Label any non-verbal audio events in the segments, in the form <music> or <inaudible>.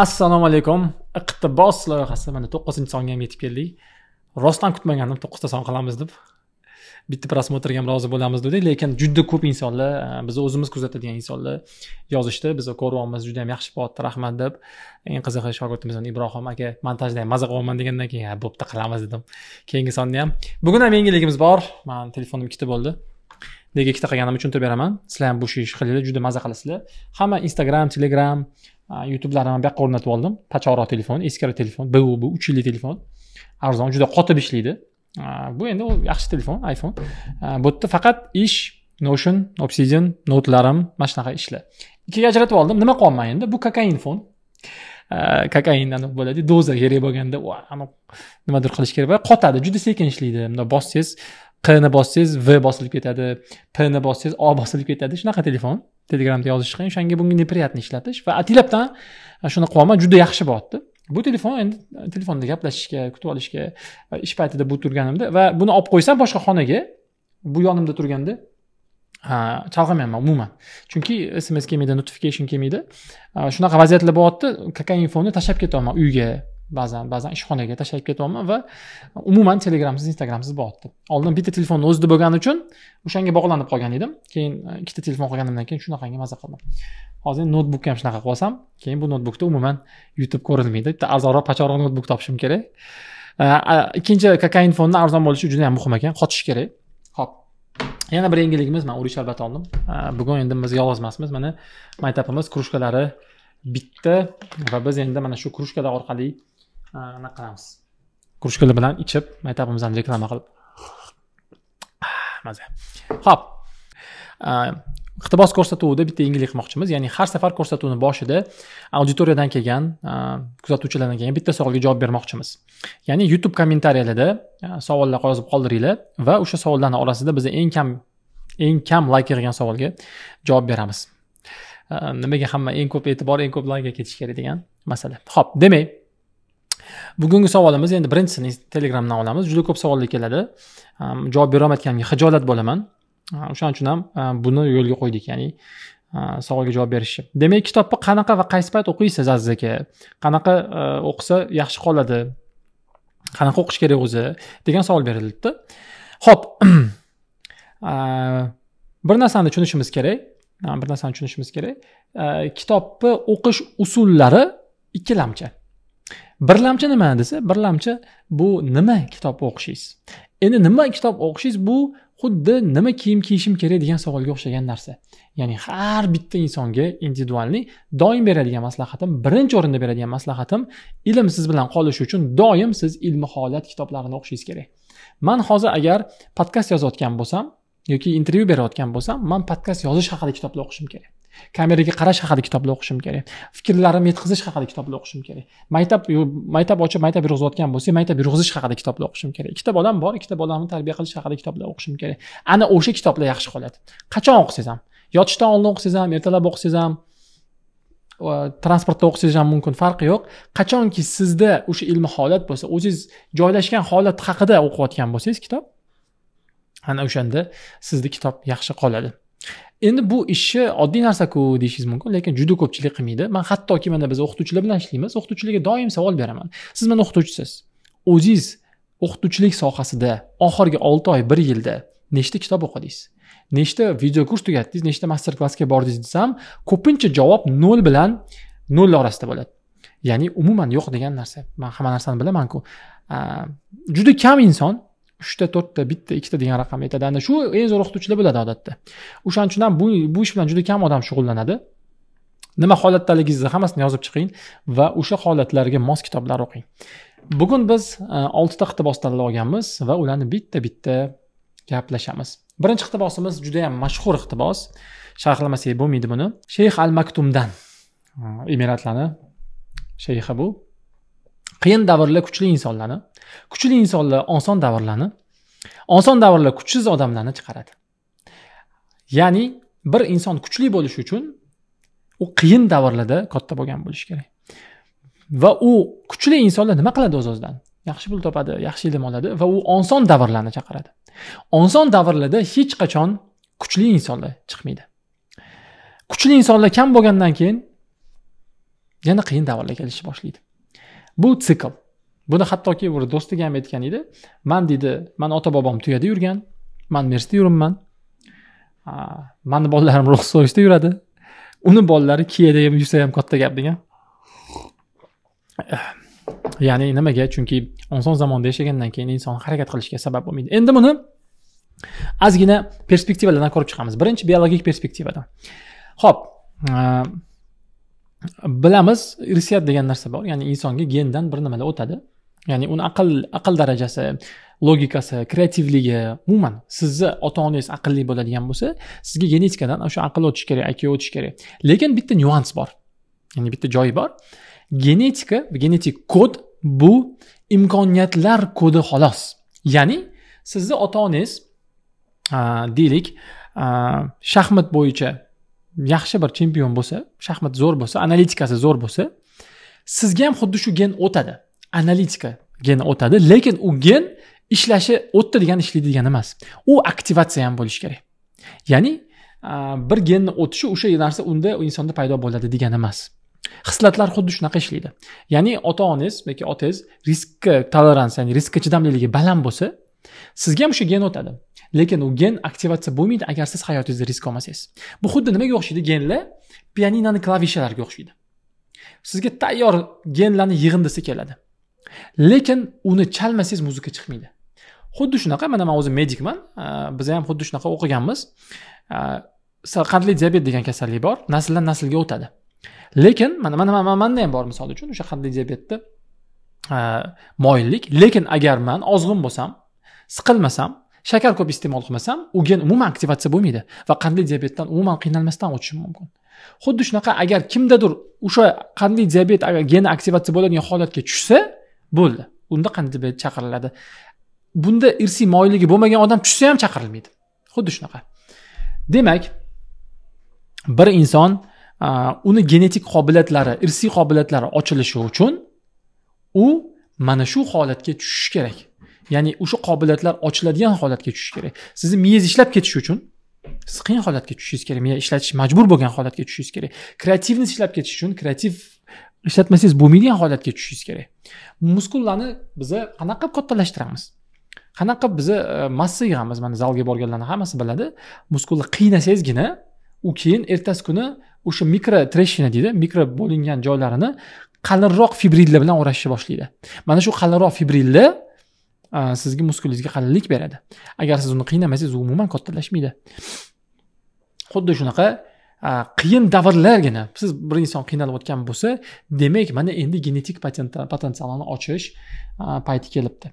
assalomu alaykum iqtibos loyihasi mana to'qqizinchi songa ham yetib keldik rostdan kutmagandim to'qqizta son qilamiz deb bitta prosmotrga ham rozi bo'lamiz dedik lekin juda ko'p insonlar e, biz o'zimiz kuzatadigan insonlar yozishdi biz ko'ryapmiz juda ham yaxshi bo'lyapti rahmat deb eng qizig'i shogirdimiz ibrohim aka montajda ham maza qilyapman degandan keyin ha bo'pti qilamiz dedim keyingi sonni ham bugun ham yangiligimiz bor mani telefonim ikkita bo'ldi nega ikkita qilganimni tushuntirib beraman sizlar ham bu ishni qilinglar juda maza qilasizlar hamma instagram telegram youtubelarni bu yoqqa o'rnatib oldim pachoro telefon eskari telefon bu bu uch yillik telefon arzon juda qotib ishlaydi bu endi u yaxshi telefon iphone bu yerda faqat ish notion obsidian notlarim mana shunaqa ishlar ikkiga ajratib oldim nima qilyapman endi bu kokain fon anaqa bo'ladi doza kerak bo'lganda nimadir qilish kerak va qotadi juda sekin ishlaydi bundoq bossangiz qni bossangiz v bosilib ketadi pni bossangiz o bosilib ketadi shunaqa telefon telegramda yozish qiyin o'shanga bunga неприятно ishlatish va ataylabdan shuni qilyapman juda yaxshi bo'lyapti bu telefon endi telefonda gaplashishga kutib olishga ish paytida bu turganimda va buni olib qo'ysam boshqa xonaga bu yonimda turganda chalg'amayman umuman chunki sms kelmaydi notification kelmaydi shunaqa vaziyatlar bo'lyapti kokain fonni tashlab ketyapman uyga ba'zan ba'zan ishxonaga tashlab ketyapman va umuman telegramsiz instagramsiz bo'lyapti oldin bitta telefonni o'zida bo'lgani uchun o'shanga bog'lanib qolgan edim keyin e, ikkita telefon qilganimdan keyin shunaqangi maza qildim hozir noutbukka ham shunaqa qilib olsam keyin bu noutbukda umuman youtube ko'rilmaydi bitta arzonroq pachoqroq noutbuk topishim kerak e, ikkinchi kokain fonni arzon bo'lishi juda yam muhim ekan qotish kerak ho'p yana bir yangiligimiz man urich sharbat oldim e, bugun endi biz yolg'iz emasmiz mana maytapimiz krujkalari bitta va biz endi mana shu krujkalar orqali anaqa qilamiz krujkalar bilan ichib maktabimizni reklama qilib maza ho'p iqtibos ko'rsatuvida bitta yengillik qilmoqchimiz ya'ni har safar ko'rsatuvni boshida auditoriyadan kelgan kuzatuvchilardan kelgan bitta savolga javob bermoqchimiz ya'ni youtube kommentariyalarda savollar yozib qoldiringlar va o'sha savollarni orasida biza eng kam eng kam layk yig'gan savolga javob beramiz nimaga hamma eng ko'p e'tibor eng ko'p laykga ketish kerak degan masala ho'p demak bugungi savolimiz endi birinchisini telegramdan olamiz juda ko'p savollar keladi javob berolmayotganimga xijolat bo'laman o'shaning uchun ham buni yo'lga qo'ydik ya'ni savolga javob berishni demak kitobni qanaqa va qaysi payt o'qiysiz aziz aka qanaqa e, o'qisa yaxshi qoladi qanaqa o'qish kerak o'zi degan savol berilibdi ho'p <clears throat> bir narsani tushunishimiz kerak bir narsani tushunishimiz kerak kitobni o'qish usullari ikkilamchi birlamchi nima desa birlamchi bu nima kitob o'qishingiz endi nima kitob o'qishingiz bu xuddi nima kiyim kiyishim kerak degan savolga o'xshagan narsa ya'ni har bitta insonga individualniy doim beradigan maslahatim birinchi o'rinda beradigan maslahatim ilm siz bilan qolishi uchun doim siz ilmi holat kitoblarini o'qishingiz kerak man hozir agar podkast yozayotgan bo'lsam yoki intervyu berayotgan bo'lsam man podkast yozish haqida kitoblar o'qishim kerak kameraga qarash haqida kitoblar o'qishim kerak fikrlarimni yetkazish haqida kitoblar o'qishim kerak maktab maktab ochib maktab yurg'izayotgan bo'lsam maktab yurg'izish haqida kitoblar o'qishim kerak ikkita bolam bor ikkita bolamni tarbiya qilish haqida kitoblar o'qishim kerak ana o'sha kitoblar yaxshi qoladi qachon o'qisangiz ham yotishdan oldin o'qisangiz ham ertalab o'qisangiz ham transportda o'qisangiz ham mumkin farqi yo'q qachonki sizda o'sha ilmi holat bo'lsa o'zingiz joylashgan holat haqida o'qiyotgan bo'lsangiz kitob ana o'shanda sizni kitob yaxshi qoladi endi bu ishni oddiy narsaku deyishingiz mumkin lekin juda ko'pchilik qilmaydi man hattoki mana biz o'qituvchilar bilan ishlaymiz o'qituvchilarga doim savol beraman siz mana o'qituvchisiz o'zingiz o'qituvchilik sohasida oxirgi olti oy bir yilda nechta kitob o'qidingiz nechta video kurs tugatdingiz nechta master klassga bordingiz desam ko'pincha javob nol bilan nol orasida bo'ladi ya'ni umuman yo'q degan narsa man hamma narsani bilamanku juda kam inson uchta to'rtta bitta ikkita degan raqam aytadi ana shu eng zo'r o'qituvchilar bo'ladi odatda o'shaning uchun ham bu bu ish bilan juda kam odam shug'ullanadi nima holatdaligingizni hammasini yozib chiqing va o'sha holatlarga mos kitoblar o'qing bugun biz e, oltita iqtibos tanlab olganmiz va ularni bitta bitta gaplashamiz birinchi iqtibosimiz judayam mashhur iqtibos sharhlamasak bo'lmaydi buni shayx al maktumdan e, emiratlarni shayxi bu qiyin davrlar kuchli insonlarni kuchli insonlar oson davrlarni oson davrlar kuchsiz odamlarni chiqaradi ya'ni bir inson kuchli bo'lishi uchun u qiyin davrlarda katta bo'lgan bo'lishi kerak va u kuchli insonlar nima qiladi o'z o'zidan yaxshi pul topadi yaxshi ilm oladi va u oson davrlarni chaqiradi oson davrlarda hech qachon kuchli insonlar chiqmaydi kuchli insonlar kam bo'lgandan keyin yana qiyin davrlar kelishni boshlaydi bu sikl buni hattoki bir do'stiga ham aytgan edi man deydi mani ota bobom tuyada yurgan man mersda yuribman mani bolalarim ro'xsoyishda yuradi uni bolalari kiyada ham yursa ham katta gap degan <sighs> ya'ni nimaga chunki inson zamonda yashagandan keyin inson harakat qilishga sabab bo'lmaydi endi buni ozgina perspektivalardan ko'rib chiqamiz birinchi biologik perspektivadan ho'p bilamiz irsiyat degan narsa bor ya'ni insonga gendan bir nimalar o'tadi ya'ni uni aql aql darajasi logikasi kreativligi umuman sizni ota onangiz aqlli bo'ladigan bo'lsa sizga genetikadan o'sha aql o'tishi kerak iq o'tishi kerak lekin bitta nyuans bor ya'ni bitta joyi bor genetika genetik kod bu imkoniyatlar kodi xolos ya'ni sizni ota onangiz deylik shaxmat bo'yicha yaxshi bir chempion bo'lsa shaxmat zo'r bo'lsa analitikasi zo'r bo'lsa sizga ham xuddi shu gen o'tadi analitika geni o'tadi lekin u gen ishlashi o'tdi degan ishlaydi degani emas u aktivatsiya ham bo'lishi kerak ya'ni bir genni o'tishi o'sha narsa unda insonda paydo bo'ladi degani emas hislatlar xuddi shunaqa ishlaydi ya'ni ota onangiz yoki otangiz riskka tolerans ya'ni riskka chidamliligi baland bo'lsa sizga ham o'sha gen o'tadi lekin u gen aktivatsiya bo'lmaydi agar siz hayotingizda risk olmasangiz bu xuddi nimaga o'xshaydi genlar pianinani klavishalariga o'xshaydi sizga tayyor genlarni yig'indisi keladi lekin uni chalmasangiz muzika chiqmaydi xuddi shunaqa mana man o'zim medikman biza ham xuddi shunaqa o'qiganmiz qandli diabet degan kasallik bor nasldan naslga o'tadi lekin mana mana manda ham bor misol uchun o'sha qandli diabetni moyillik lekin agar man ozg'in bo'lsam siqilmasam shakar ko'p iste'mol qilmasam u gen umuman aktivatsiya bo'lmaydi va qandli diabetdan umuman qiynalmasdan o'tishim mumkin xuddi shunaqa agar kimdadir o'sha qandli diabet agar geni aktivatsiya bo'ladigan holatga tushsa bo'ldi unda qandli diabet chaqiriladi bunda irsiy moyilligi bo'lmagan odam tushsa ham chaqirilmaydi xuddi shunaqa demak bir inson uni genetik qobiliyatlari irsiy qobiliyatlari ochilishi uchun u mana shu holatga tushishi kerak ya'ni o'sha qobiliyatlar ochiladigan holatga tushish kerak sizni miyangiz ishlab ketishi uchun siz qiyin holatga tushishingiz kerak miya ishlatish majbur bo'lgan holatga tushishingiz kerak kreativni ishlab ketish uchun kreativ ishlatmasangiz bo'lmaydigan holatga tushishingiz kerak muskullarni biza qanaqa qilib kattalashtiramiz qanaqa biza e, massa yig'amiz mana zalga borganlarni hammasi biladi muskulni qiynasangizgina u keyin ertasi kuni o'sha mikro treshina deydi mikro bo'lingan joylarini qalinroq fibrillar bilan o'rashni boshlaydi mana shu qalinroq fibrillar sizga muskulingizga qalinlik beradi agar siz uni qiynamasangiz umuman kattalashmaydi xuddi shunaqa qiyin davrlargina siz bir inson qiynalayotgan bo'lsa demak mana endi genetik potensialni ochish payti kelibdi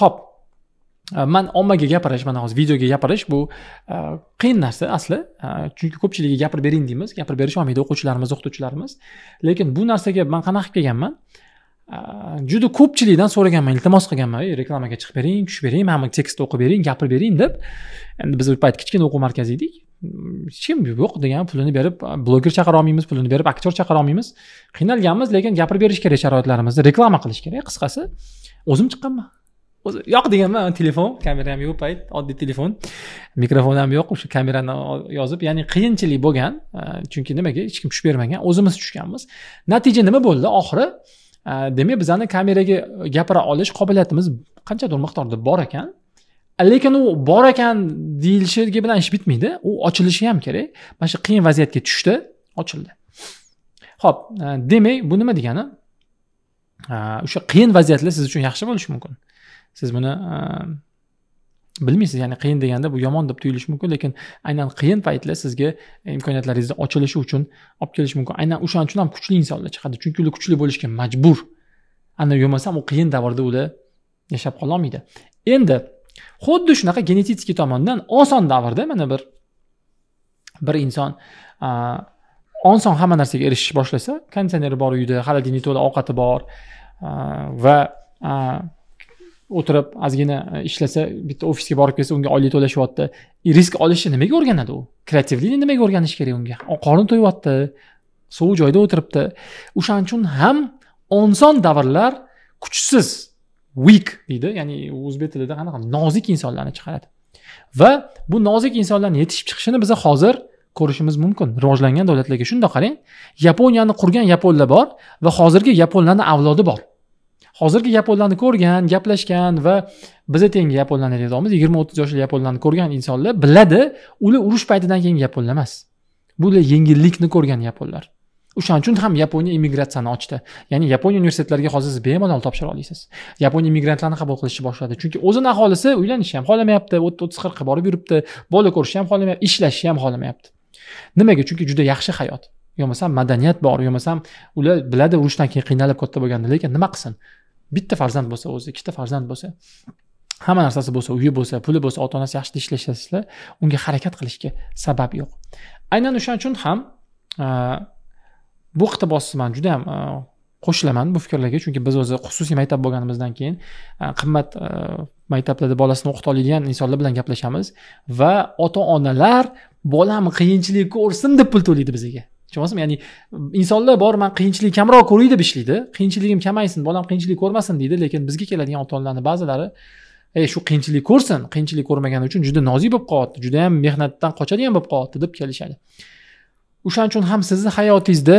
ho'p man ommaga gapirish mana hozir videoga gapirish bu qiyin narsa asli chunki ko'pchiligi gapirib bering deymiz gapirib berisholmaydi o'quvchilarimiz o'qituvchilarimiz lekin bu narsaga man qanaqa qilib kelganman juda ko'pchilikdan so'raganman iltimos qilganman ey reklamaga chiqib bering tushib bering mana bu tekstni o'qib bering gapirib bering deb endi biz bir payt kichkina o'quv markazi edik hech kim yo'q degan pulini berib bloger chaqira olmaymiz pulini berib aktyor chaqira olmaymiz qiynalganmiz lekin gapirib berish kerak sharoitlarimizni reklama qilish kerak qisqasi o'zim chiqqanman o'zi yo'q deganman telefon kamera ham yo'q payt oddiy telefon mikrofon ham yo'q o'sha kamerani yozib ya'ni qiyinchilik bo'lgan chunki nimaga hech kim tushib bermagan o'zimiz tushganmiz natija nima bo'ldi oxiri Э, demak bizani kameraga e, gapira olish qobiliyatimiz qanchadir miqdorda bor ekan lekin u bor ekan deyilishigi bilan ish bitmaydi u ochilishi ham kerak mana shu qiyin vaziyatga tushdi ochildi ho'p e, demak bu nima degani e, o'sha qiyin vaziyatlar siz uchun yaxshi bo'lishi mumkin siz buni bilmaysiz ya'ni qiyin deganda bu yomon deb tuyulishi mumkin lekin aynan qiyin paytlar sizga e, imkoniyatlaringizni ochilishi uchun olib kelishi mumkin aynan o'shaning uchun ham kuchli insonlar chiqadi chunki ular kuchli bo'lishga majbur ana bo'lmasam u qiyin davrda ular yashab qololmaydi endi xuddi shunaqa genetический tomondan oson davrda mana bir bir inson oson hamma narsaga erishish boshlasa konditsioneri bor uyda xolodilnik to'la ovqati bor va o'tirib ozgina e, ishlasa bitta ofisga borib kelsa unga oylik to'lashyapti e, risk olishni nimaga o'rganadi u kreativlikni nimaga o'rganish kerak unga qorni to'yyapti sovuq joyda o'tiribdi o'shaning uchun ham oson davrlar kuchsiz weak deydi ya'ni o'zbek tilida qanaqa nozik insonlarni chiqaradi va bu nozik insonlarni yetishib chiqishini biza hozir ko'rishimiz mumkin rivojlangan davlatlarga shunda qarang yaponiyani qurgan yaponlar bor va hozirgi yaponlarni avlodi bor hozirgi yaponlarni ko'rgan gaplashgan va biza tengi yaponlarni aytyapmiz yigirma o'ttiz yoshli yaponlarni ko'rgan insonlar biladi ular urush paytidan keyingi yaponlar emas bular yengillikni ko'rgan yaponlar o'shaning uchun ham yaponiya immigratsiyani ochdi ya'ni yaponiya universitetlariga hozir siz bemalol topshira olasiz yaponiya immigrantlarni qabul qilishni boshladi chunki o'zini aholisi uylanishni ham xohlamayapti o'ttiz qirqqa borib yuribdi bola ko'rishni ham xohlamayapti ishlashni ham xohlamayapti nimaga chunki juda yaxshi hayot yo bo'lmasam madaniyat bor yo bo'lmasam ular biladi urushdan keyin qiynalib katta bo'lganini lekin nima qilsin bitta farzand bo'lsa o'zi ikkita farzand bo'lsa hamma narsasi bo'lsa uyi bo'lsa puli bo'lsa ota onasi yaxshi ishlashsa unga harakat qilishga sabab yo'q aynan o'shaning uchun ham e, bu iqtibosni man yam e, qo'shilaman bu fikrlarga chunki biz o'zi xususiy maktab bo'lganimizdan keyin e, qimmat maktablarda bolasini o'qita oladigan insonlar bilan gaplashamiz va ota onalar bolam qiyinchilik ko'rsin deb pul to'laydi bizga tushunyapsizmi ya'ni insonlar bor man qiyinchilik kamroq ko'ray deb ishlaydi qiyinchiligim kamaysin bolam qiyinchilik ko'rmasin deydi lekin bizga keladigan ota onalarni ba'zilari ey shu qiyinchilik ko'rsin qiyinchilik ko'rmagani uchun juda nozik bo'lib qolyapti judayam mehnatdan qochadigan bo'lib qolyapti deb kelishadi o'shaning uchun ham sizni hayotingizda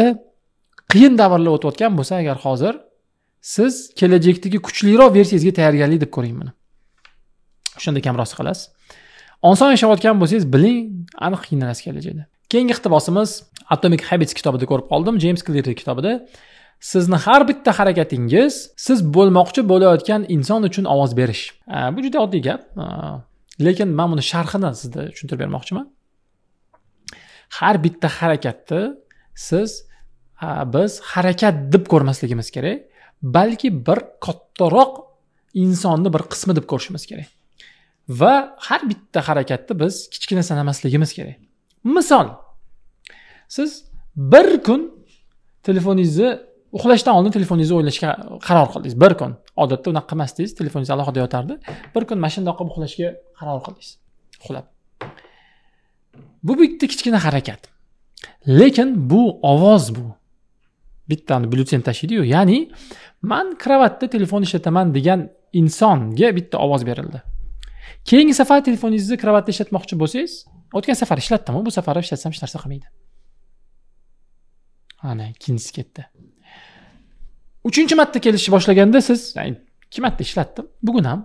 qiyin davrlar o'tayotgan bo'lsa agar hozir siz kelajakdagi kuchliroq versiyangizga tayyorgarlik deb ko'ring buni o'shanda kamroq siqilasiz oson yashayotgan bo'lsangiz biling aniq qiynalasiz kelajakda keyingi iqtibosimiz atomic habits kitobida ko'rib qoldim jeyms klirli kitobida sizni har bitta harakatingiz siz bo'lmoqchi bo'layotgan inson uchun ovoz berish bu juda oddiy gap lekin man buni sharhini sizga tushuntirib bermoqchiman har bitta harakatni siz biz harakat deb ko'rmasligimiz kerak balki bir kattaroq insonni bir qismi deb ko'rishimiz kerak va har bitta harakatni biz kichkina sanamasligimiz kerak misol siz bir kun telefoningizni uxlashdan oldin telefoningizni o'ylashga qaror qildingiz bir kun odatda unaqa qilmasdingiz telefoningiz alohida yotardi bir kun mana shundoq qilib uxlashga qaror qildingiz uxlab bu bitta kichkina harakat lekin bu ovoz bu bittani byulleten tashiydiyu ya'ni man kravatda telefon ishlataman degan insonga bitta ovoz berildi keyingi safar telefoningizni kravatda ishlatmoqchi bo'lsangiz o'tgan safar ishlatdimu bu safar ishlatsam hech narsa qilmaydi ana ikkinchisi ketdi uchinchi marta kelishni boshlaganda siz ikki marta ishlatdim bugun ham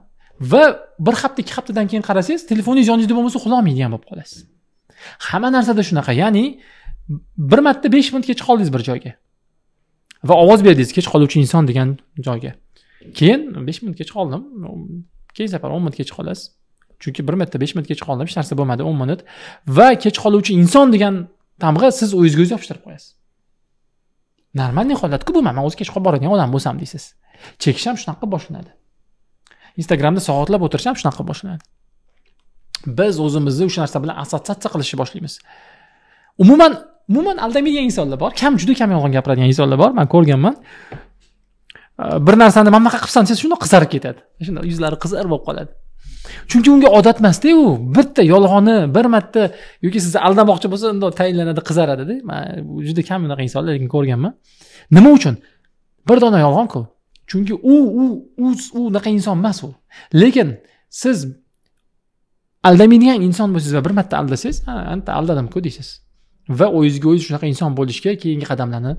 va bir hafta ikki haftadan keyin qarasangiz telefoningiz yoningizda bo'lmasa uxlolmaydigan bo'lib qolasiz hamma narsada shunaqa ya'ni bir marta besh minut kech qoldingiz bir joyga va ovoz berdingiz kech qoluvchi inson degan joyga keyin besh minut kech qoldim keyingi safar o'n minut kech qolasiz chunki bir marta besh minut kech qoldim hech narsa bo'lmadi o'n minut va kech qoluvchi inson degan tamg'a siz o'zingizga o'zingiz yopishtirib qo'yasiz normalniy holatku bu man o'zi kech qolib boradigan odam bo'lsam deysiz chekish ham shunaqa boshlanadi instagramda soatlab o'tirish ham shunaqa boshlanadi biz o'zimizni o'sha narsa bilan assotsiatsiya qilishni boshlaymiz umuman umuman aldamaydigan insonlar bor kam juda kam yolg'on gapiradigan insonlar bor man ko'rganman bir narsani mana bunaqa qilibsan desa shundoq qizarib ketadi shundoq yuzlari qizarib bo'lib qoladi chunki unga odat emasda u bitta yolg'onni bir marta yoki sizni aldamoqchi bo'lsa unda tayinlanadi qizaradida man juda kam bunaqa insonlar lekin ko'rganman nima uchun bir dona yolg'onku chunki u u u unaqa inson emas u lekin siz aldamaydigan inson bo'lsangiz va bir marta aldasangiz ha anta aldadimku deysiz va o'zingizga o'zingiz shunaqa inson bo'lishga keyingi qadamlarni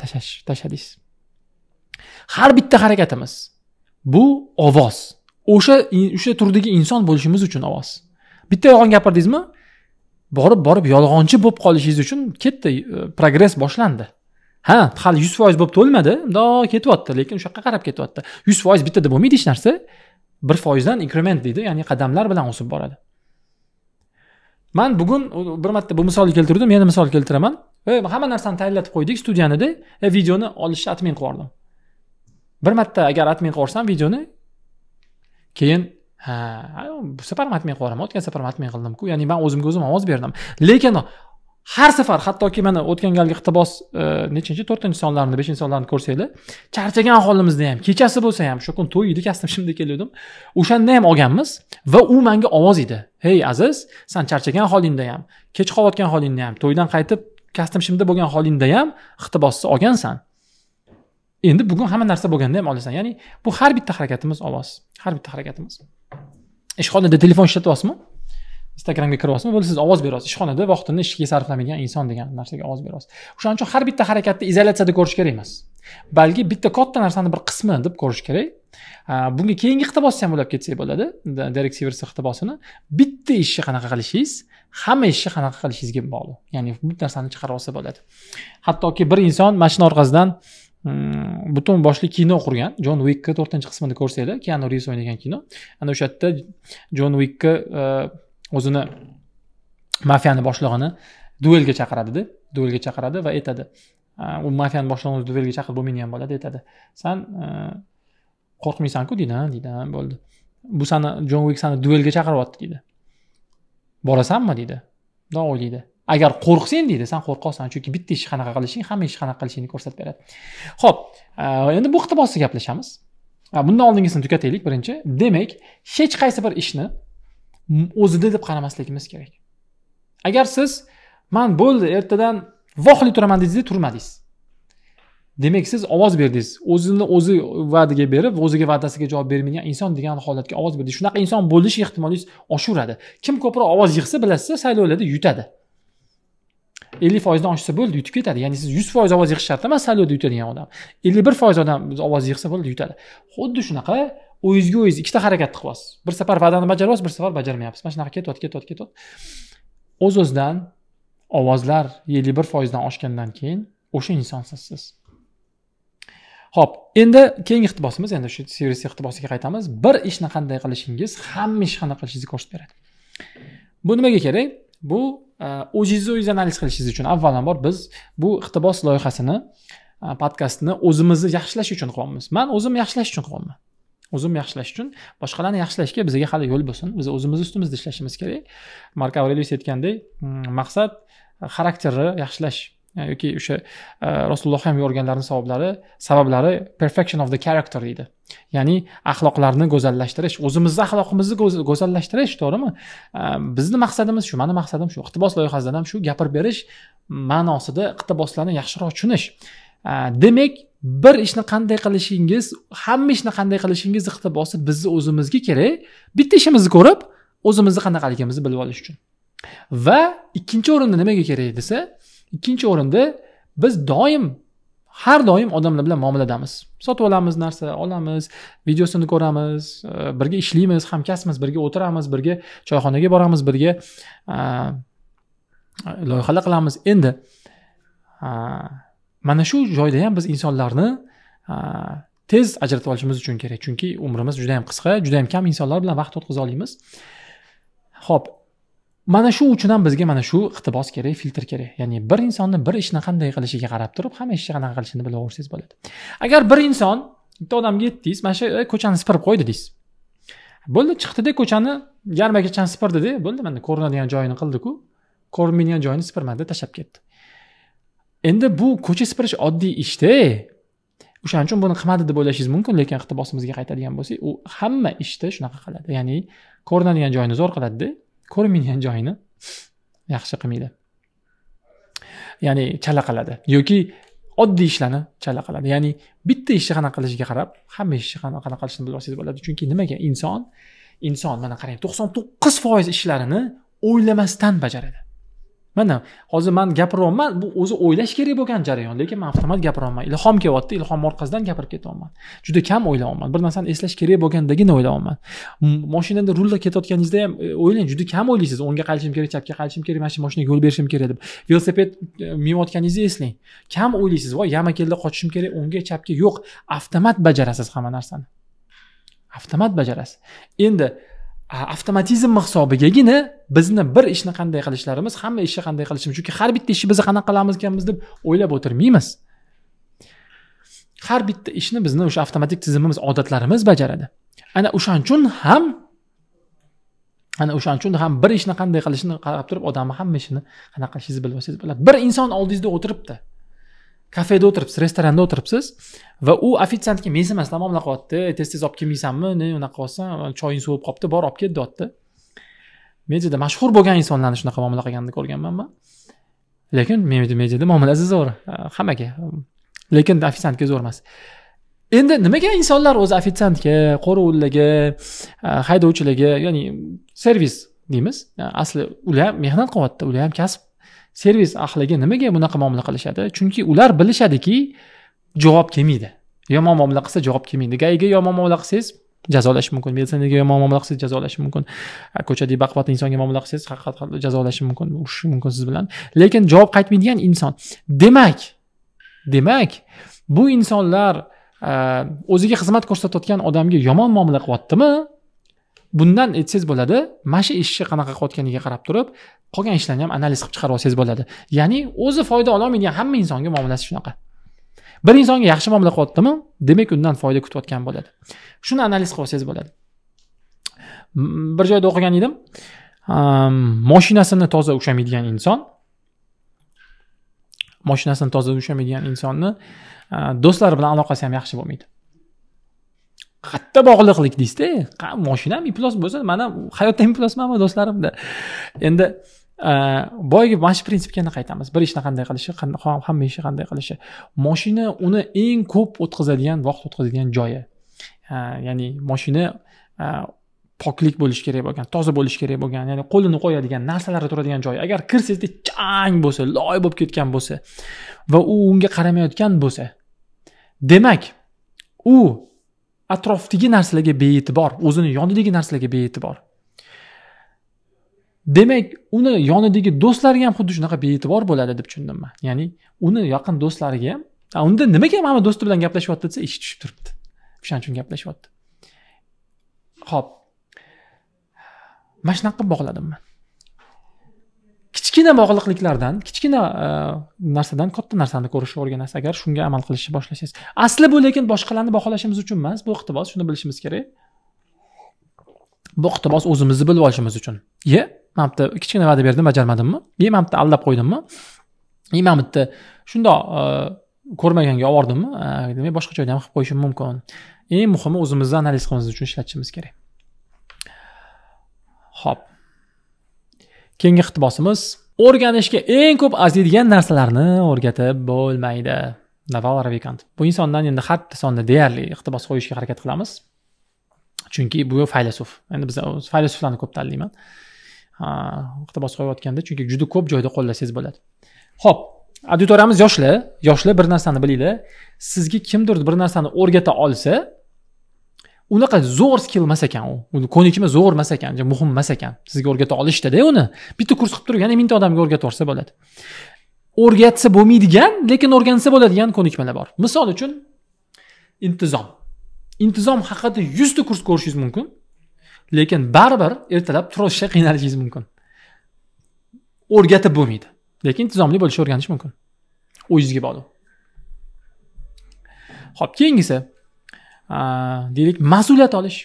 tashlash tashladingiz har bitta harakatimiz bu ovoz o'sha o'sha turdagi inson bo'lishimiz uchun ovoz bitta yolg'on gapirdingizmi borib borib yolg'onchi bo'lib qolishingiz uchun ketdi e, progress boshlandi ha hali yuz foiz bo'lib to'lmadi mundoq ketyapti lekin o'sha yoqqa qarab ketyapti yuz foiz bittada bo'lmaydi hech narsa bir foizdan inkrement deydi ya'ni qadamlar bilan o'sib boradi man bugun bir marta bu misolni keltirdim yana misol keltiraman e, hamma narsani tayyorlatib qo'ydik studiyanida e, videoni olishni atmin qilib yubordim bir marta agar admin qilib videoni keyin ha bu safar matmen qilyapman o'tgan safar matmen qildimku ya'ni man o'zimga o'zim ovoz berdim lekin har safar hattoki mana o'tgan galgi iqtibos e, nechinchi to'rtinchi sonlarni beshinchi sonlarni ko'rsanglar charchagan holimizda ham kechasi bo'lsa ham shu kun to'y edi kastim shimda keluvdim o'shanda ham olganmiz va u manga ovoz edi hey aziz san charchagan holingda ham kech qolayotgan holingda ham to'ydan qaytib kastim shimda bo'lgan holingda ham iqtibosni olgansan endi bugun hamma narsa bo'lganda ham olasan ya'ni bu har bitta harakatimiz ovoz har bitta harakatimiz ishxonada telefon ishlatyapsizmi instagramga kiryapsizmi bo'ldi siz ovoz beryapsiz ishxonada vaqtini ishga sarflamagan inson degan narsaga ovoz beryapsiz o'shaning uchun har bitta harakatni izolyatsiyada ko'rish kerak emas balki bitta katta narsani bir qismi deb ko'rish kerak bunga keyingi iqtibosni ham ulab ketsak bo'ladi derek sivers iqtibosini bitta ishni qanaqa qilishingiz hamma ishni qanaqa qilishingizga bog'liq ya'ni bitta narsani chiqarib olsa bo'ladi hattoki bir inson mashina orqasidan butun boshli kino qurgan jon vikni to'rtinchi qismida ko'rsanglar kiano rivs o'ynagan kino ana o'sha yerda jon vikni o'zini mafiyani boshlig'ini duelga chaqiradida duelga chaqiradi va aytadi u mafiyani boshlig'ini duelga chaqirib bo'lmaydigan ham bo'ladi aytadi san qo'rqmaysanku deydi ha deydi ha bo'ldi bu sani jon vik sani duelga chaqiryapti deydi borasanmi deydi mundoq o'ylaydi agar qo'rqsang deydi san qo'rqoqsan chunki bitta ishni qanaqa qilishing hamma ishni qanaqa qilishingni ko'rsatib beradi ho'p e, endi bu iqtibosda gaplashamiz e, bundan oldingisini tugataylik birinchi demak hech qaysi bir ishni o'zida deb qaramasligimiz kerak agar siz man bo'ldi ertadan vohli turaman dedingizda turmadingiz demak siz ovoz berdingiz o'zini o'zi va'daga berib o'ziga va'dasiga javob bermagan inson degan holatga ovoz berdingiz shunaqa inson bo'lish ehtimolingiz oshaveradi kim ko'proq ovoz yig'sa bilasiz saylovlarda yutadi ellik foizdan oshsa bo'ldi yutib ketadi ya'ni siz yuz foiz ovoz yig'ish shart emas saylovda yutadigan odam ellik bir foiz odam ovoz yig'sa bo'ldi yutadi xuddi shunaqa o'zingizga o'zingiz ikkita harakatni qilyapsiz bir safar va'dani bajaryapsiz bir safar bajarmayapsiz mana shunaqa ketyapti ketyapti ketyapti o'z o'zidan ovozlar ellik bir foizdan oshgandan keyin o'sha insonsiz siz ho'p endi keyingi iqtibosimiz endi shu servis iqtibosiga qaytamiz bir ishni qanday qilishingiz hamma ishni qanday qilishingizni ko'rsatib beradi bu nimaga kerak bu Э, o'zingizni o'zingiz analiz qilishingiz uchun avvalambor biz bu iqtibos loyihasini e, podkastni o'zimizni yaxshilash uchun qilyapmiz man o'zim yaxshilash uchun qilyapman o'zimni yaxshilash uchun boshqalarni yaxshilashga bizga hali yo'l bo'lsin biz o'zimizni ustimizda ishlashimiz kerak mark avrelius aytgandek hmm, maqsad xarakterni yaxshilash yoki o'sha e, rasululloh ham yuborganlarni savoblari sabablari perfection of the character deydi ya'ni axloqlarni go'zallashtirish o'zimizni axloqimizni go'zallashtirish to'g'rimi e, bizni maqsadimiz shu mani maqsadim shu iqtibos loyihasidan ham shu gapirib berish ma'nosida iqtiboslarni yaxshiroq tushunish e, demak bir ishni qanday qilishingiz hamma ishni qanday qilishingiz iqtibosi bizni o'zimizga kerak bitta ishimizni ko'rib o'zimizni qanaqaligimizni bilib olish uchun va ikkinchi o'rinda nimaga kerak desa ikkinchi o'rinda biz doim har doim odamlar bilan muomaladamiz sotib olamiz narsa olamiz videosini ko'ramiz e, birga ishlaymiz hamkasbmiz birga o'tiramiz birga choyxonaga boramiz birga e, loyihalar qilamiz endi e, mana shu joyda ham biz insonlarni tez ajratib olishimiz uchun kerak chunki umrimiz juda yam qisqa juda yam kam insonlar bilan vaqt o'tkaza olamiz ho'p mana shu uchun ham bizga mana shu iqtibos kerak filtr kerak ya'ni bir insonni bir ishni qanday qilishiga qarab turib hamma ishni qanaqa qilishini olsangiz bo'ladi agar bir inson bitta odamga aytdingiz mana shu ko'chani sipirib qo'y dedingiz bo'ldi chiqdida ko'chani yarmigacha sipirdida bo'ldi mana ko'rinadigan joyini qildiku ko'rinmaydigan joyini sipirmadi tashlab ketdi endi bu ko'cha sipirish oddiy ishda o'shaning uchun buni qilmadi deb o'ylashingiz mumkin lekin iqtibosimizga qaytadigan bo'lsak u hamma ishda shunaqa qiladi ya'ni ko'rinadigan joyini zo'r qiladida ko'rmagan joyini yaxshi qilmaydi ya'ni chala qiladi yoki oddiy ishlarni chala qiladi ya'ni bitta ishni qanaqa qilishiga qarab hamma ishni qanaqa qilishini bilib olsangiz bo'ladi chunki nimaga inson inson mana qarang to'qson to'qqiz foiz ishlarini o'ylamasdan bajaradi mana hozir man gapiryapman bu o'zi o'ylash kerak bo'lgan jarayon lekin man avtomat gapiryapman ilhom kelyapti ilhom orqasidan gapirib ketyapman juda kam o'ylayapman bir narsani eslash kerak bo'lgandagina o'ylayapman mashinada rulda ketayotganingizda ham e, o'ylang juda kam o'ylaysiz o'ngga qaytishim kerak chapga qaytishim kerak mana shu mashinaga yo'l berishim kerak deb velosiped e, minayotganingizni eslang kam o'ylaysiz voy yama keldi qochishim kerak o'ngga chapga yo'q avtomat bajarasiz hamma narsani avtomat bajarasiz endi avtomatizm hisobigagina bizni bir ishni qanday qilishlarimiz hamma ishni qanday qilishimiz chunki har bitta ishni biz qanaqa qilamiz ekanmiz deb o'ylab o'tirmaymiz har bitta ishni bizni o'sha avtomatik tizimimiz odatlarimiz bajaradi ana o'shaning uchun ham ana o'shaning uchun ham bir ishni qanday qilishni qarab turib odamni hamma ishini qanaqa qilishingizni bilmasangiz bo'ladi bir inson oldingizda o'tiribdi kafeda o'tiribsiz restoranda o'tiribsiz va u ofitsiantga mensimasdan muomala qilyapti tez tez olib kelmaysanmi ne unaqa qilsan choying sovib qolibdi bor olib kel deyapti juda mashhur bo'lgan insonlarni shunaqa muomala qilganini ko'rganman man lekin mediada muomalasi zo'r hammaga lekin ofitsiantga zo'r emas endi nimaga insonlar o'zi ofitsiantga qo'ruvullarga haydovchilarga ya'ni servis deymiz asli ular ham mehnat qilyapti ular ham kasb servis ahliga nimaga bunaqa muomala qilishadi chunki ular bilishadiki javob kelmaydi yomon muomala qilsa javob kelmaydi gaiga yomon muomala qilsangiz jazolashi mumkin militsionerga yomon muomala qilsangiz jazolashi mumkin ko'chadagi baquvvat insonga muomala qilsangiz haqiqat jazolashi mumkin urushishi mumkin siz bilan lekin javob qaytmaydigan inson demak demak bu insonlar o'ziga xizmat ko'rsatayotgan odamga yomon muomala qilyaptimi bundan aytsangiz e, bo'ladi mana shu ishchi qanaqa qilayotganiga qarab turib qolgan ishlarni ham analiz qilib chiqarib olsangiz bo'ladi ya'ni o'zi foyda ololmaydigan hamma insonga muomalasi shunaqa bir insonga yaxshi muomala qilyaptimi demak undan foyda kutayotgan bo'ladi shuni analiz qilib olsangiz bo'ladi bir joyda o'qigan edim moshinasini toza ushlamaydigan inson moshinasini toza ushlamaydigan insonni do'stlari bilan aloqasi ham yaxshi bo'lmaydi qayerda bog'liqlik deysizda moshinam iplos bo'lsa man ham hayotda iplosmanmi do'stlarimda endi e, boyagi mana shu prinsipga yana qaytamiz bir ishni qanday qilishi hamma ishni qanday qilishi moshina uni eng ko'p o'tkazadigan vaqt o'tkazadigan joyi e, ya'ni moshina e, poklik bo'lishi kerak bo'lgan toza bo'lishi kerak bo'lgan ya'ni qo'lini qo'yadigan narsalari turadigan joyi agar kirsangizda chang bo'lsa loy bo'lib ketgan bo'lsa va u unga qaramayotgan bo'lsa demak u atrofdagi narsalarga bee'tibor o'zini yonidagi narsalarga bee'tibor demak uni yonidagi do'stlariga ham xuddi shunaqa bee'tibor bo'ladi deb tushundim man ya'ni uni yaqin do'stlariga ham unda nimaga mana do'sti bilan gaplashyapti desa ishi tushib turibdi o'shaning uchun gaplashyapti ho'p mana shunaqa qilib bog'ladim man kichkina bog'liqliklardan kichkina e, narsadan katta narsani ko'rishni o'rganasiz agar shunga amal qilishni boshlasangiz asli bu lekin boshqalarni baholashimiz uchun emas bu iqtibos shuni bilishimiz kerak bu iqtibos o'zimizni bilib olishimiz uchun ye man bitta kichkina va'da berdim bajarmadimmi ye man bitta aldab qo'ydimmi ye man bitta shundoq e, ko'rmaganga ovordimmi e, demak boshqa joyda ham qilib qo'yishim mumkin eng muhimi o'zimizni analiz qilishimiz uchun ishlatishimiz kerak ho'p keyingi iqtibosimiz o'rganishga eng ko'p arziydigan narsalarni o'rgatib bo'lmaydi naval ravikant bu insondan endi har bitta sonda deyarli iqtibos qo'yishga harakat qilamiz chunki bu faylasuf endi biz faylasuflarni ko'p tanlayman iqtibos qo'yayotganda chunki juda ko'p joyda qo'llasangiz bo'ladi ho'p auditoriyamiz yoshlar yoshlar bir narsani bilinglar sizga kimdir bir narsani o'rgata olsa unaqa zo'r skill emas ekan u uni ko'nikma zo'r emas ekan muhim emas ekan sizga o'rgata olishdada uni bitta kurs qilib turib yana mingta odamga o'rgatib yuborsa bo'ladi o'rgatsa bo'lmaydigan lekin o'rgansa bo'ladigan ko'nikmalar bor misol uchun intizom intizom haqida yuzta kurs ko'rishingiz mumkin lekin baribir ertalab turishga qiynalishingiz mumkin o'rgatib bo'lmaydi lekin intizomli bo'lishni o'rganish mumkin o'zingizga bog'liq ho'p keyingisi deylik mas'uliyat olish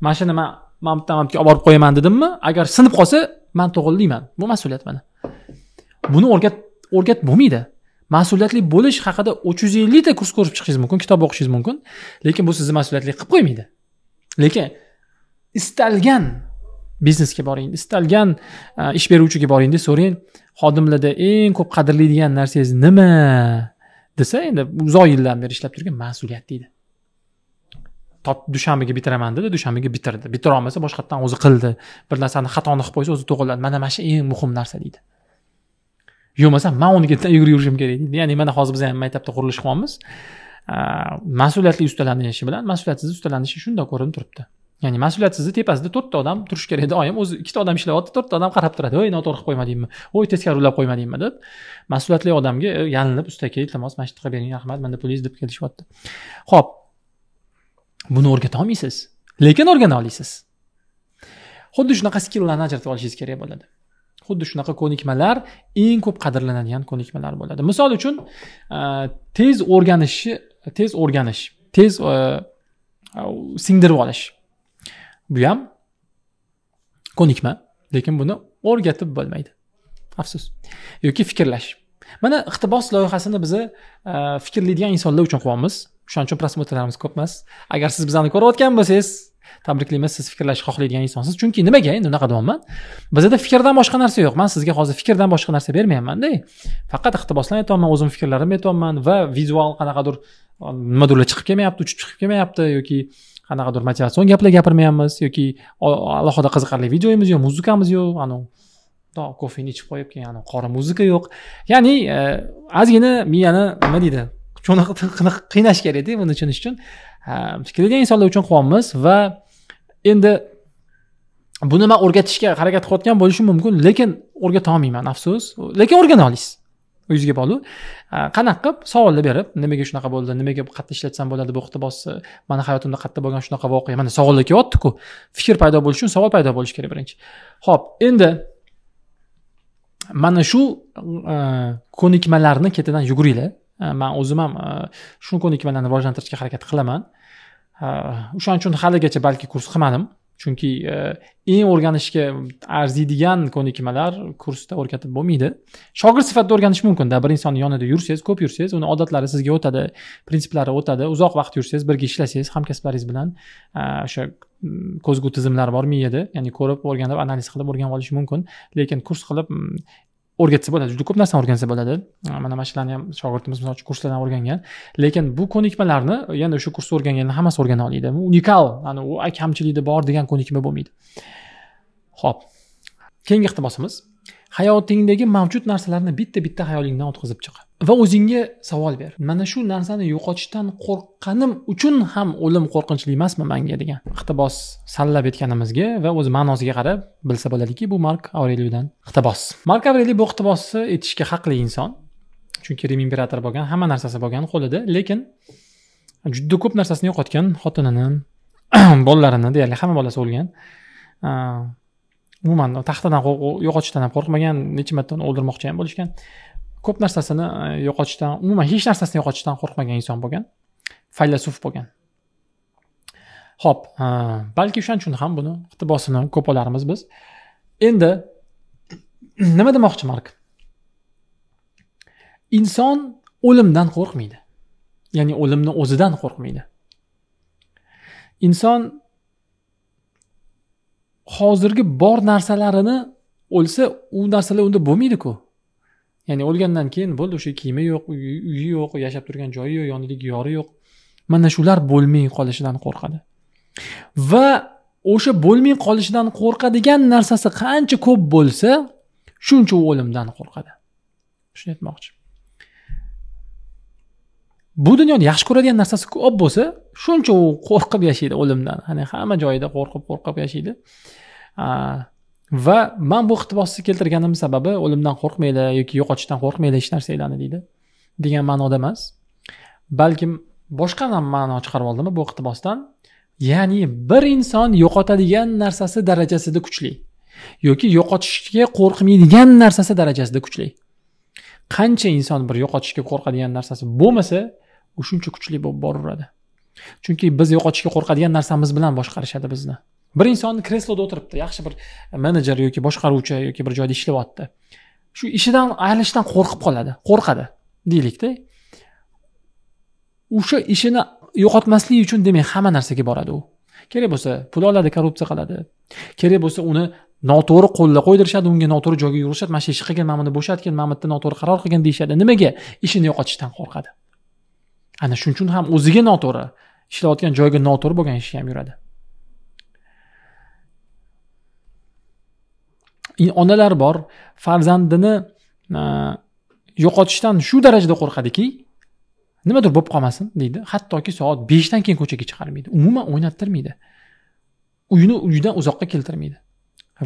mana shuni man man bitta olib borib qo'yaman dedimmi agar sinib qolsa man to'g'riliman bu mas'uliyat mana buni o'rgat o'rgatib bo'lmaydi mas'uliyatli bo'lish haqida uch yuz ellikta kurs ko'rib chiqishingiz mumkin kitob o'qishingiz mumkin lekin bu sizni mas'uliyatli qilib qo'ymaydi lekin istalgan biznesga boring istalgan e, ish beruvchiga boringda so'rang xodimlarda eng ko'p qadrlaydigan narsangiz nima desa endi uzoq yildan beri ishlab turgan mas'uliyat deydi dushanbaga bitiraman dedi dushanbaga bitirdi bitira olmasa boshqatdan o'zi qildi bir narsani xatoni qilib qo'ysa o'zi to'g'riladi mana mana shu eng muhim narsa deydi yo'q bo'lmasa man unikidan yugurib yurishim kerak deydi ya'ni mana hozir biz ham maktabda qurilish qilyapmiz mas'uliyatli ustalanishi bilan mas'uliyatsiz ustalanishi shunda ko'rinib turibdi ya'ni mas'uliyatsizni tepasida to'rtta odam turishi kerak edi oyim o'zi ikkita odam ishlayapti to'rtta odam qarab turadi voy noto'g'ri qilib qo'ymadingmi voy teskari ulab qo'ymadingmi deb mas'uliyatli odamga e, yalinib usta aka iltimos mana shu qilib bering rahmat mana pulingiz deb kelishyapti ho'p buni o'rgata olmaysiz lekin o'rgana olasiz xuddi shunaqa skilllarni ajratib olishingiz kerak bo'ladi xuddi shunaqa ko'nikmalar eng ko'p qadrlanadigan ko'nikmalar bo'ladi misol uchun tez o'rganishni tez o'rganish tez e, e, singdirib olish bu ham ko'nikma lekin buni o'rgatib bo'lmaydi afsus yoki fikrlash mana iqtibos loyihasini biz e, fikrlaydigan insonlar uchun qilyapmiz shuning uchun prosmotrlarimiz ko'p emas agar siz bizani ko'rayotgan bo'lsangiz tabriklaymiz siz fikrlashni xohlaydigan insonsiz chunki nimaga endi unaqa deyapman bizada fikrdan boshqa narsa yo'q man sizga hozir fikrdan boshqa narsa bermayapmanda faqat iqtiboslar aytyapman o'zimni fikrlarimni aytyapman va vizual qanaqadir nimadirlar chiqib kelmayapti uchib chiqib kelmayapti yoki qanaqadir motivatsion gaplar gapirmayapmiz yoki alohida qiziqarli videomiz yo'q muzikamiz yo'q anavi to kofeni ichib qo'yib keyin qora muzika yo'q ya'ni ozgina miyani nima deydi qiynash kerakda buni tushunish uchun kelgan insonlar uchun quvonamiz va endi buni man o'rgatishga harakat qilayotgan bo'lishim mumkin lekin o'rgata olmayman afsus lekin o'rgana olasiz o'zingizga bog'liq qanaqa qilib savollar berib nimaga shunaqa bo'ldi nimaga qayerda ishlatsam bo'ladi bu iqtibosni mani hayotimda qayerda bo'lgan shunaqa voqea mana savollar kelyaptiku fikr paydo bo'lishi uchun savol paydo bo'lishi kerak birinchi ho'p endi mana shu e, ko'nikmalarni ketidan yuguringlar man э, o'zim ham э, shu ko'nikmalarni rivojlantirishga harakat qilaman э, o'shaning uchun haligacha balki kurs qilmadim chunki e, eng o'rganishga arziydigan ko'nikmalar kursda o'rgatib bo'lmaydi shogird sifatida o'rganish mumkinda bir insonni yonida yursangiz ko'p yursangiz uni odatlari sizga o'tadi prinsiplari o'tadi uzoq vaqt yursangiz birga ishlasangiz hamkasblaringiz bilan e, o'sha ko'zgu tizimlar bor miyada ya'ni ko'rib o'rganib analiz qilib o'rganib olish mumkin lekin kurs qilib o'rgatsa bo'ladi juda ko'p narsani o'rgansa bo'ladi mana mana shularni ham shogirdimiz misol uchun kurslardan o'rgangan lekin bu ko'nikmalarni yana o'sha kursda o'rganganlar hammasi o'rgana oladi unikal ani u kamchilikda bor degan ko'nikma bo'lmaydi ho'p keyingi iqtibosimiz hayotingdagi mavjud narsalarni bitta bitta xayolingdan o'tkazib chiq va o'zingga savol ber mana shu narsani yo'qotishdan qo'rqqanim uchun ham o'lim qo'rqinchli emasmi manga degan iqtibos sallab aytganimizga va o'zi ma'nosiga qarab bilsa bo'ladiki bu mark avreliydan iqtibos mark avreli bu iqtibosni aytishga haqli inson chunki rim imperatori bo'lgan hamma narsasi bo'lgan qo'lida lekin juda ko'p narsasini yo'qotgan xotinini <clears throat> bolalarini deyarli hamma bolasi o'lgan umuman taxtadan yo'qotishdan ham qo'rqmagan necha marta uni o'ldirmoqchi ham bo'lishgan ko'p narsasini e, yo'qotishdan umuman hech narsasini yo'qotishdan qo'rqmagan inson bo'lgan faylasuf bo'lgan ho'p e, balki o'shaning uchun ham buni iqtibosini ko'p olarmiz biz endi nima demoqchi mark inson o'limdan qo'rqmaydi ya'ni o'limni o'zidan qo'rqmaydi inson hozirgi bor narsalarini o'lsa u narsalar unda bo'lmaydiku ya'ni o'lgandan keyin bo'ldi o'sha kiyimi yo'q uyi yo'q yashab turgan joyi yo'q yonidagi yori yo'q mana shular bo'lmay qolishidan qo'rqadi va o'sha bo'lmay qolishidan qo'rqadigan narsasi qancha ko'p bo'lsa shuncha u o'limdan qo'rqadi shuni aytmoqchi bu dunyoni yaxshi ko'radigan narsasi ko'p bo'lsa shuncha u qo'rqib yashaydi o'limdan hani hamma joyida qo'rqib qo'rqib yashaydi va man bu iqtibosni keltirganim sababi o'limdan qo'rqmanglar yoki yo'qotishdan qo'rqmanglar hech narsalarni deydi degan ma'noda emas balkim boshqa ma'no chiqarib oldimi bu iqtibosdan ya'ni bir inson yo'qotadigan narsasi darajasida kuchli yoki yo'qotishga qo'rqmaydigan narsasi darajasida kuchli qancha inson bir yo'qotishga qo'rqadigan narsasi bo'lmasa u shuncha kuchli bo'lib boraveradi chunki biz yo'qotishga qo'rqadigan narsamiz bilan boshqarishadi bizni bir insonni kresloda o'tiribdi yaxshi bir menejer yoki boshqaruvchi yoki bir joyda ishlayapti shu ishidan ayrilishdan qo'rqib qoladi qo'rqadi deylikda o'sha ishini yo'qotmaslik uchun demak hamma narsaga boradi u kerak bo'lsa pul oladi korrupsiya qiladi kerak bo'lsa uni noto'g'ri qo'llar qo'ydirishadi unga noto'g'ri joyga yurishadi mana shu ish qilgin mana buni bo'shatgin mana bu yerda noto'g'ri qaror qilgin deyishadi nimaga ishini yo'qotishdan qo'rqadi ana shuning uchun ham o'ziga noto'g'ri ishlayotgan joyga noto'g'ri bo'lgan ishga ham yuradi onalar bor farzandini e, yo'qotishdan shu darajada qo'rqadiki nimadir bo'lib qolmasin deydi hattoki soat beshdan keyin ko'chaga chiqarmaydi umuman o'ynattirmaydi uyni uydan uzoqqa keltirmaydi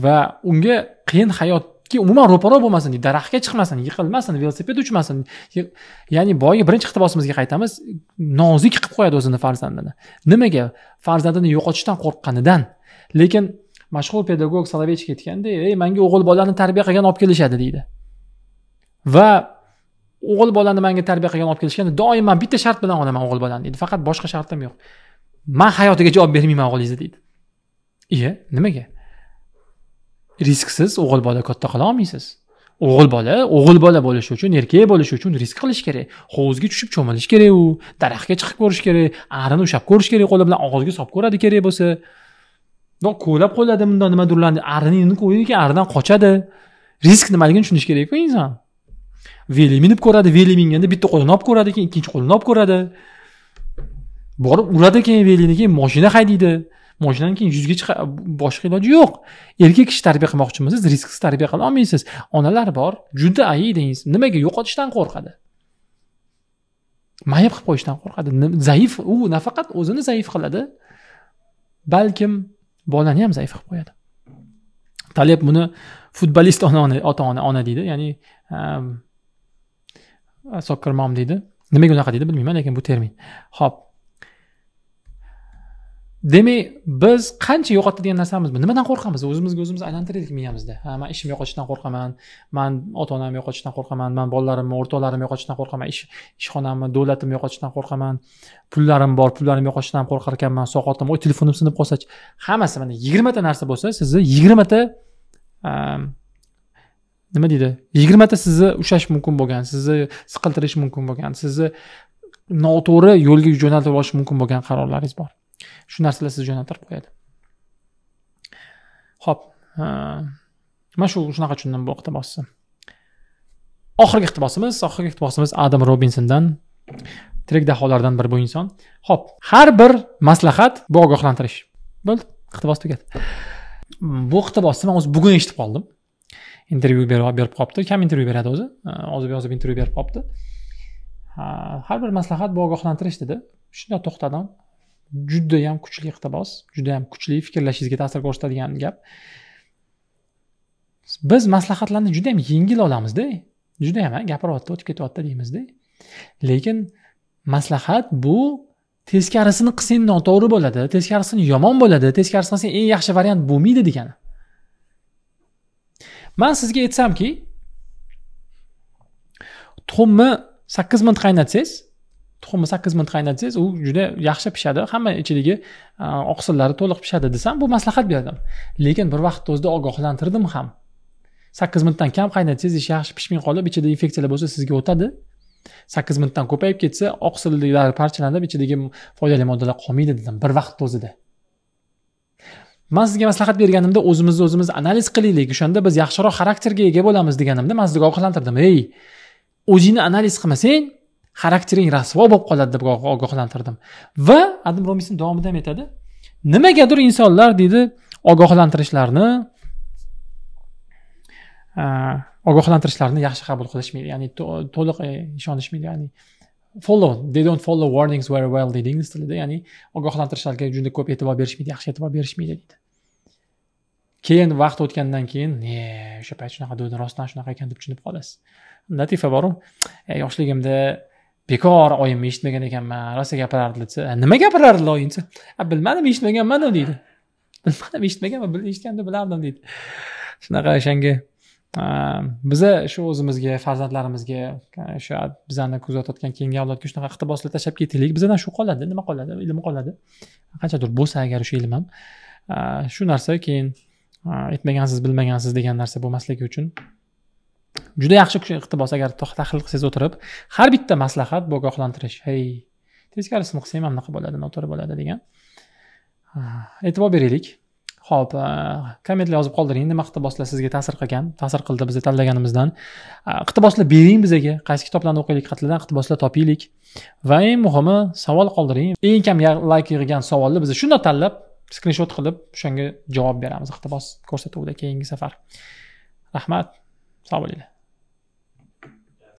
va unga qiyin hayotga umuman ro'paro bo'lmasin deydi daraxtga chiqmasin yiqilmasin velosiped uchmasin ya'ni boyagi birinchi iqtibosimizga qaytamiz nozik qilib qo'yadi o'zini farzandini nimaga farzandini yo'qotishdan qo'rqqanidan lekin mashhur pedagog solovechik aytganday ey manga o'g'il bolani tarbiya qilgan olib kelishadi deydi va o'g'il bolani manga tarbiya qilgan olib kelishganda doim man bitta shart bilan olaman o'g'il bolani deydi faqat boshqa shartim yo'q man hayotiga javob bermayman o'g'lingizni deydi iya nimaga risksiz o'g'il bola katta qila olmaysiz o'g'il bola o'g'il bola bo'lishi uchun erkak bo'lishi uchun risk qilish kerak hovuzga tushib cho'milish kerak u daraxtga chiqib ko'rish kerak arini ushlab ko'rish kerak qo'li bilan og'izga solib ko'radi kerak bo'lsa bundoq ko'lab qo'yiladi bundoq durlandi arini endi ko'rgan aridan qochadi risk nimaligini tushunishi kerakku inson veli minib ko'radi veli minganda bitta qo'lini olib ko'radi keyin ikkinchi qo'lini olib ko'radi borib uradi keyin velini keyin moshina haydaydi moshinani keyin yuzga chiqa boshqa iloji yo'q erkak kishi tarbiya qilmoqchi siz risksiz tarbiya qila olmaysiz onalar bor juda ayiydi nimaga yo'qotishdan qo'rqadi mayib qilib qo'yishdan qo'rqadi zaif u nafaqat o'zini zaif qiladi balkim bolani ham zaif qilib qo'yadi talab buni futbolist ona ota ona ona deydi ya'ni ehm, soccer deydi nimaga unaqa deydi bilmayman lekin bu termin ho'p demak biz qancha yo'qotadigan narsamizmi nimadan qo'rqamiz o'zimizga o'zimiz aylantiraylik miyamizda ha man ishimni yo'qotishdan qo'rqaman man ota onamni yo'qotishdan qo'rqaman man bolalarimni o'rtoqlarimni yo'qotishdan qo'rqaman ish ishxonamni davlatimni yo'qotishdan qo'rqaman pullarim bor pullarimni yo'qotishdan qo'rqar ekanman soqotim o'y telefonim sinib qolsachi hammasi mana yigirmata narsa bo'lsa sizni yigirmata ehm, nima deydi yigirmata sizni ushlash mumkin bo'lgan sizni siqiltirish mumkin bo'lgan sizni noto'g'ri yo'lga jo'natib yuborish mumkin bo'lgan qarorlaringiz bor shu narsalar sizni jo'natib qo'yadi ho'p mana shu shunaqa tushundim bu iqtibosni oxirgi iqtibosimiz oxirgi iqtibosimiz adam robinsondan tirik daholardan biri bu inson ho'p har bir maslahat bu ogohlantirish bo'ldi iqtibos tugadi bu iqtibosni man o'zi bugun eshitib qoldim intervyu berib qolibdi kam intervyu beradi o'zi ozib yozib intervyu berib qolibdi har bir maslahat bu ogohlantirish dedi shunda to'xtadim juda yam kuchli iqtibos juda yam kuchli fikrlashingizga ta'sir ko'rsatadigan gap biz maslahatlarni juda yam yengil olamizda yam gapiryapti o'tib ketyapti deymizda lekin maslahat bu teskarisini qilsang noto'g'ri bo'ladi teskarisini yomon bo'ladi teskarisini qilsang eng yaxshi variant bo'lmaydi degani man sizga aytsamki tuxumni sakkiz minut qaynatsangiz tuxumi sakkiz minut qaynatsangiz u juda yaxshi pishadi hamma ichidagi oqsillari to'liq pishadi desam bu maslahat berdim lekin bir vaqtni o'zida ogohlantirdim ham sakkiz minutdan kam qaynatsangiz ish yaxshi pishmay qolib ichida infeksiyalar bo'lsa sizga o'tadi sakkiz minutdan ko'payib ketsa oqsilliklari parchalanib ichidagi foydali moddalar qolmaydi dedim bir vaqtni o'zida man sizga maslahat berganimda o'zimizni o'zimiz analiz qilaylik o'shanda biz yaxshiroq xarakterga ega bo'lamiz deganimda man sizga ogohlantirdim ey o'zingni analiz qilmasang xaraktering rasvo bo'lib qoladi deb ogohlantirdim va adam romisin davomida ham aytadi nimagadir insonlar deydi ogohlantirishlarni ogohlantirishlarni yaxshi qabul qilishmaydi ya'ni to'liq e, ishonishmaydi ya'ni follow they don't follow warnings very well deydi ingliz tilida ya'ni ogohlantirishlarga juda ko'p e'tibor berishmaydi yaxshi e'tibor berishmaydi deydi keyin vaqt o'tgandan keyin e o'sha payt shunaqa dedi rostdan shunaqa ekan deb tushunib qolasiz latifa boru e, yoshligimda bekor oyimni eshitmagan ekanman rosa gapirardi desa e, nima gapirardi loyi desa bilmadim eshitmaganmanu deydi <laughs> bilmadim eshitmaganman eshitganda bilardim deydi shunaqa o'shanga biza shu o'zimizga farzandlarimizga o'sha bizani kuzatayotgan keyingi avlodga shunaqa iqtiboslar tashlab ketaylik bizadan shu qoladi nima qoladi ilm qoladi qanchadir bo'lsa agar o'sha ilm ham shu narsa keyin aytmagansiz bilmagansiz degan narsa bo'lmasligi uchun juda yaxshi iqtibos agar tahlil qilsangiz o'tirib har bitta maslahat bu ogohlantirish hey teskarisini qilsang mana bunaqa bo'ladi noto'g'ri bo'ladi degan e'tibor beraylik ho'p e, kommentlar yozib qoldiring nima iqtiboslar sizga ta'sir qilgan ta'sir qildi bizni tanlaganimizdan e, iqtiboslar bering bizaga qaysi kitoblarni o'qiylik qatlidan iqtiboslar topaylik va eng muhimi savol qoldiring eng kam layk yig'gan savolni biz shunda tanlab skrinshot qilib o'shanga javob beramiz iqtibos ko'rsatuvda keyingi safar rahmat Sağ olun.